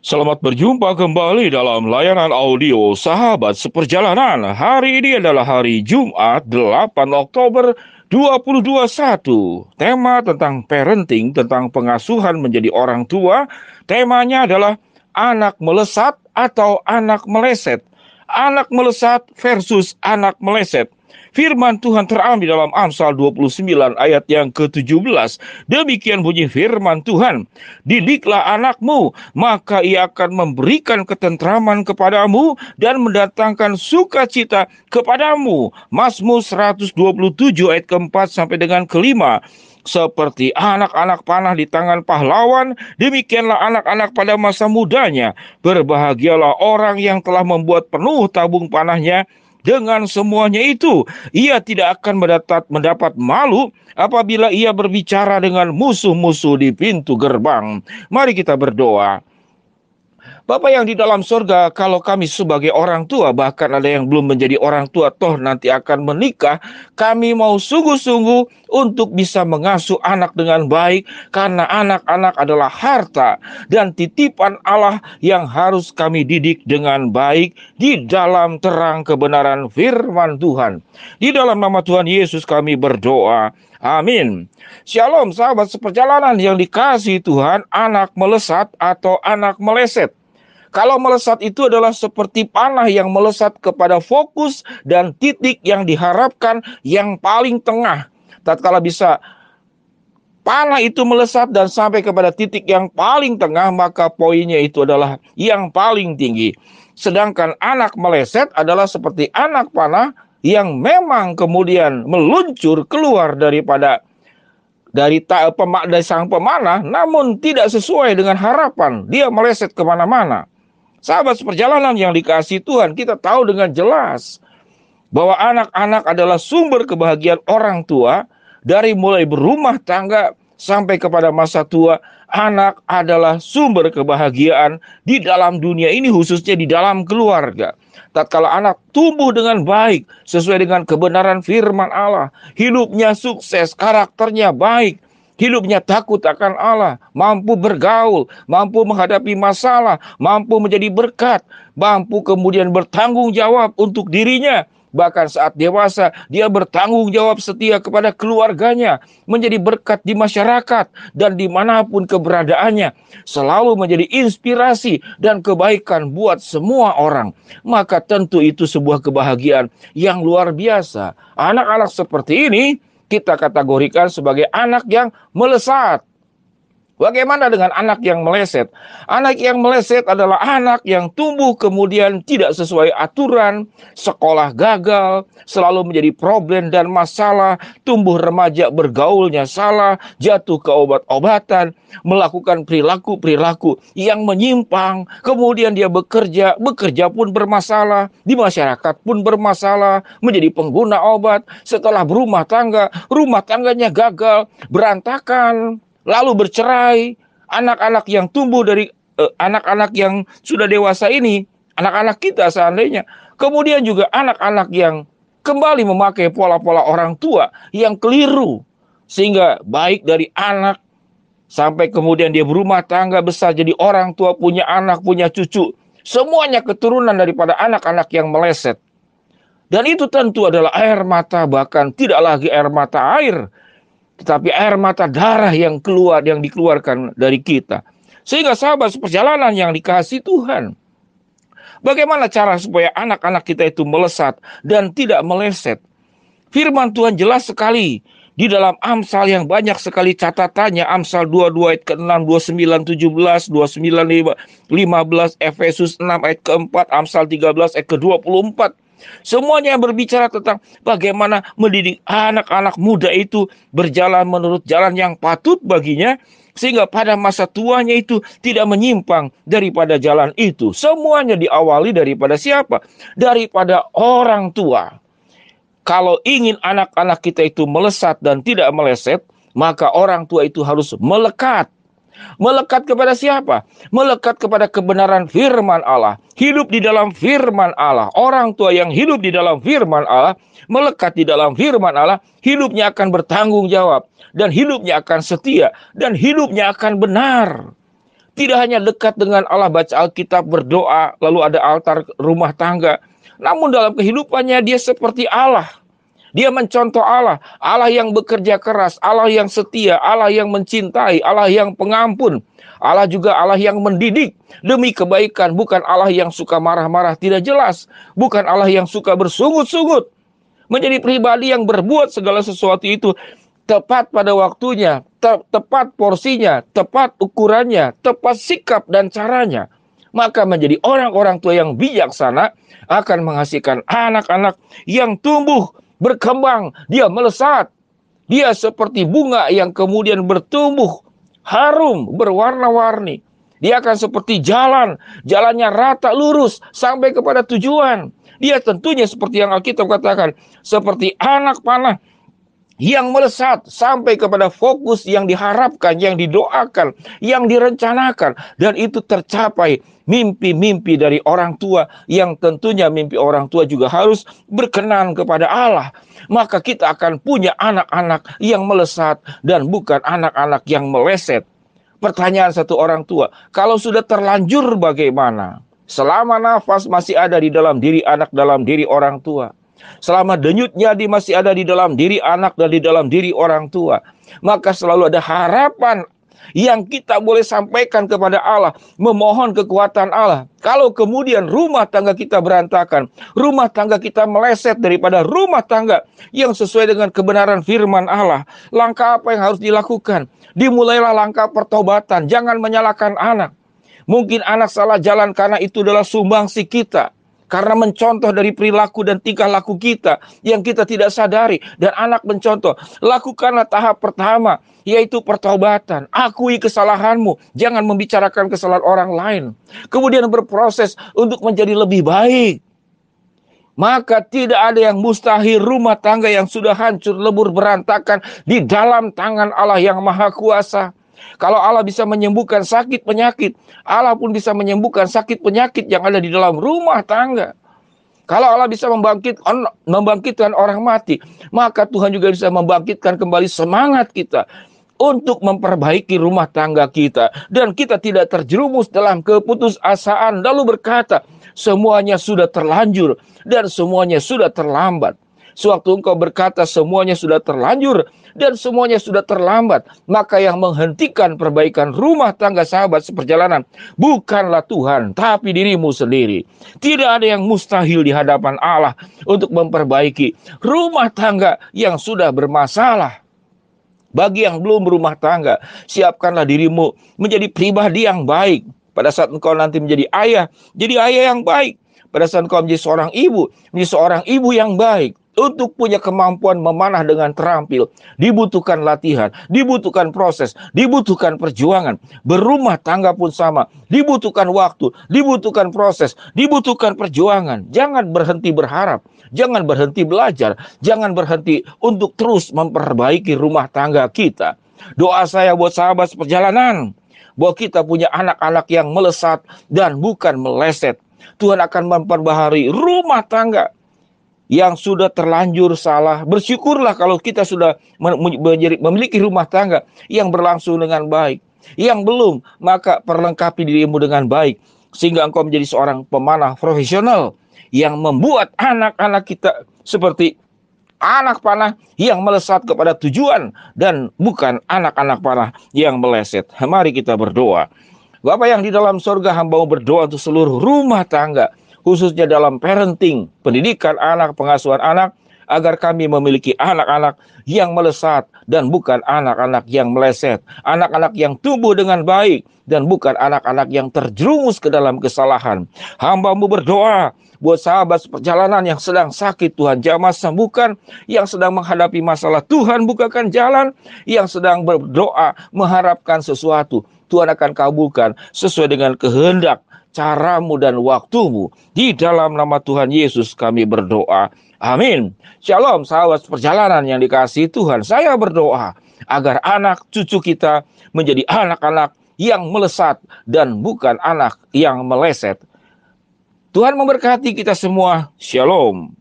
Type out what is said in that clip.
Selamat berjumpa kembali dalam layanan audio Sahabat Seperjalanan. Hari ini adalah hari Jumat 8 Oktober 2021. Tema tentang parenting, tentang pengasuhan menjadi orang tua. Temanya adalah anak melesat atau anak meleset anak melesat versus anak meleset. Firman Tuhan terambil dalam Amsal 29 ayat yang ke-17. Demikian bunyi firman Tuhan. Didiklah anakmu, maka ia akan memberikan ketentraman kepadamu dan mendatangkan sukacita kepadamu. Mazmur 127 ayat keempat sampai dengan kelima seperti anak-anak panah di tangan pahlawan, demikianlah anak-anak pada masa mudanya. Berbahagialah orang yang telah membuat penuh tabung panahnya dengan semuanya itu, ia tidak akan mendapat, mendapat malu apabila ia berbicara dengan musuh-musuh di pintu gerbang. Mari kita berdoa. Bapak yang di dalam surga, kalau kami sebagai orang tua, bahkan ada yang belum menjadi orang tua, toh nanti akan menikah, kami mau sungguh-sungguh untuk bisa mengasuh anak dengan baik, karena anak-anak adalah harta dan titipan Allah yang harus kami didik dengan baik di dalam terang kebenaran firman Tuhan. Di dalam nama Tuhan Yesus kami berdoa. Amin. Shalom sahabat seperjalanan yang dikasih Tuhan, anak melesat atau anak meleset. Kalau melesat itu adalah seperti panah yang melesat kepada fokus dan titik yang diharapkan yang paling tengah. Tatkala bisa panah itu melesat dan sampai kepada titik yang paling tengah, maka poinnya itu adalah yang paling tinggi. Sedangkan anak meleset adalah seperti anak panah yang memang kemudian meluncur keluar daripada dari tak pemak dari sang pemanah, namun tidak sesuai dengan harapan. Dia meleset kemana-mana. Sahabat seperjalanan yang dikasih Tuhan, kita tahu dengan jelas bahwa anak-anak adalah sumber kebahagiaan orang tua dari mulai berumah tangga sampai kepada masa tua. Anak adalah sumber kebahagiaan di dalam dunia ini khususnya di dalam keluarga. Tatkala anak tumbuh dengan baik sesuai dengan kebenaran firman Allah, hidupnya sukses, karakternya baik, hidupnya takut akan Allah, mampu bergaul, mampu menghadapi masalah, mampu menjadi berkat, mampu kemudian bertanggung jawab untuk dirinya. Bahkan saat dewasa, dia bertanggung jawab setia kepada keluarganya, menjadi berkat di masyarakat dan dimanapun keberadaannya, selalu menjadi inspirasi dan kebaikan buat semua orang. Maka tentu itu sebuah kebahagiaan yang luar biasa. Anak-anak seperti ini kita kategorikan sebagai anak yang melesat. Bagaimana dengan anak yang meleset? Anak yang meleset adalah anak yang tumbuh kemudian tidak sesuai aturan, sekolah gagal, selalu menjadi problem dan masalah, tumbuh remaja bergaulnya salah, jatuh ke obat-obatan, melakukan perilaku-perilaku yang menyimpang, kemudian dia bekerja, bekerja pun bermasalah, di masyarakat pun bermasalah, menjadi pengguna obat, setelah berumah tangga, rumah tangganya gagal, berantakan, lalu bercerai, anak-anak yang tumbuh dari anak eh, anak-anak yang sudah dewasa ini, anak-anak kita seandainya, kemudian juga anak-anak yang kembali memakai pola-pola orang tua yang keliru sehingga baik dari anak sampai kemudian dia berumah tangga besar jadi orang tua punya anak punya cucu semuanya keturunan daripada anak-anak yang meleset dan itu tentu adalah air mata bahkan tidak lagi air mata air tetapi air mata darah yang keluar yang dikeluarkan dari kita. Sehingga sahabat perjalanan yang dikasih Tuhan. Bagaimana cara supaya anak-anak kita itu melesat dan tidak meleset? Firman Tuhan jelas sekali di dalam Amsal yang banyak sekali catatannya Amsal 22 ayat ke-6, 29, 17, 29, 15, Efesus 6 ayat ke-4, Amsal 13 ayat ke-24 Semuanya yang berbicara tentang bagaimana mendidik anak-anak muda itu berjalan menurut jalan yang patut baginya sehingga pada masa tuanya itu tidak menyimpang daripada jalan itu. Semuanya diawali daripada siapa? Daripada orang tua. Kalau ingin anak-anak kita itu melesat dan tidak meleset, maka orang tua itu harus melekat Melekat kepada siapa? Melekat kepada kebenaran firman Allah. Hidup di dalam firman Allah. Orang tua yang hidup di dalam firman Allah, melekat di dalam firman Allah, hidupnya akan bertanggung jawab dan hidupnya akan setia dan hidupnya akan benar. Tidak hanya dekat dengan Allah baca Alkitab, berdoa, lalu ada altar rumah tangga, namun dalam kehidupannya dia seperti Allah dia mencontoh Allah, Allah yang bekerja keras, Allah yang setia, Allah yang mencintai, Allah yang pengampun. Allah juga Allah yang mendidik demi kebaikan, bukan Allah yang suka marah-marah tidak jelas, bukan Allah yang suka bersungut-sungut. Menjadi pribadi yang berbuat segala sesuatu itu tepat pada waktunya, te tepat porsinya, tepat ukurannya, tepat sikap dan caranya. Maka menjadi orang-orang tua yang bijaksana akan menghasilkan anak-anak yang tumbuh berkembang, dia melesat. Dia seperti bunga yang kemudian bertumbuh, harum, berwarna-warni. Dia akan seperti jalan, jalannya rata lurus sampai kepada tujuan. Dia tentunya seperti yang Alkitab katakan, seperti anak panah yang melesat sampai kepada fokus yang diharapkan, yang didoakan, yang direncanakan, dan itu tercapai. Mimpi-mimpi dari orang tua yang tentunya mimpi orang tua juga harus berkenan kepada Allah, maka kita akan punya anak-anak yang melesat dan bukan anak-anak yang meleset. Pertanyaan satu orang tua, kalau sudah terlanjur, bagaimana? Selama nafas masih ada di dalam diri anak, dalam diri orang tua, Selama denyut nyadi masih ada di dalam diri anak dan di dalam diri orang tua, maka selalu ada harapan yang kita boleh sampaikan kepada Allah, memohon kekuatan Allah. Kalau kemudian rumah tangga kita berantakan, rumah tangga kita meleset daripada rumah tangga yang sesuai dengan kebenaran firman Allah, langkah apa yang harus dilakukan? Dimulailah langkah pertobatan, jangan menyalahkan anak. Mungkin anak salah jalan karena itu adalah sumbangsi kita karena mencontoh dari perilaku dan tingkah laku kita yang kita tidak sadari dan anak mencontoh lakukanlah tahap pertama yaitu pertobatan akui kesalahanmu jangan membicarakan kesalahan orang lain kemudian berproses untuk menjadi lebih baik maka tidak ada yang mustahil rumah tangga yang sudah hancur lebur berantakan di dalam tangan Allah yang Maha Kuasa. Kalau Allah bisa menyembuhkan sakit penyakit, Allah pun bisa menyembuhkan sakit penyakit yang ada di dalam rumah tangga. Kalau Allah bisa membangkitkan, membangkitkan orang mati, maka Tuhan juga bisa membangkitkan kembali semangat kita untuk memperbaiki rumah tangga kita. Dan kita tidak terjerumus dalam keputusasaan lalu berkata, semuanya sudah terlanjur dan semuanya sudah terlambat. Sewaktu engkau berkata semuanya sudah terlanjur dan semuanya sudah terlambat, maka yang menghentikan perbaikan rumah tangga sahabat seperjalanan bukanlah Tuhan, tapi dirimu sendiri. Tidak ada yang mustahil di hadapan Allah untuk memperbaiki rumah tangga yang sudah bermasalah. Bagi yang belum berumah tangga, siapkanlah dirimu menjadi pribadi yang baik. Pada saat engkau nanti menjadi ayah, jadi ayah yang baik. Pada saat engkau menjadi seorang ibu, menjadi seorang ibu yang baik. Untuk punya kemampuan memanah dengan terampil, dibutuhkan latihan, dibutuhkan proses, dibutuhkan perjuangan. Berumah tangga pun sama, dibutuhkan waktu, dibutuhkan proses, dibutuhkan perjuangan. Jangan berhenti berharap, jangan berhenti belajar, jangan berhenti untuk terus memperbaiki rumah tangga kita. Doa saya buat sahabat seperjalanan, bahwa kita punya anak-anak yang melesat dan bukan meleset. Tuhan akan memperbaharui rumah tangga yang sudah terlanjur salah. Bersyukurlah kalau kita sudah memiliki rumah tangga yang berlangsung dengan baik. Yang belum, maka perlengkapi dirimu dengan baik. Sehingga engkau menjadi seorang pemanah profesional yang membuat anak-anak kita seperti anak panah yang melesat kepada tujuan dan bukan anak-anak panah yang meleset. Mari kita berdoa. Bapak yang di dalam sorga hambamu berdoa untuk seluruh rumah tangga khususnya dalam parenting, pendidikan anak, pengasuhan anak, agar kami memiliki anak-anak yang melesat dan bukan anak-anak yang meleset, anak-anak yang tumbuh dengan baik dan bukan anak-anak yang terjerumus ke dalam kesalahan. Hambamu berdoa buat sahabat perjalanan yang sedang sakit Tuhan jamah sembuhkan, yang sedang menghadapi masalah Tuhan bukakan jalan, yang sedang berdoa mengharapkan sesuatu Tuhan akan kabulkan sesuai dengan kehendak caramu dan waktumu. Di dalam nama Tuhan Yesus kami berdoa. Amin. Shalom sahabat perjalanan yang dikasih Tuhan. Saya berdoa agar anak cucu kita menjadi anak-anak yang melesat dan bukan anak yang meleset. Tuhan memberkati kita semua. Shalom.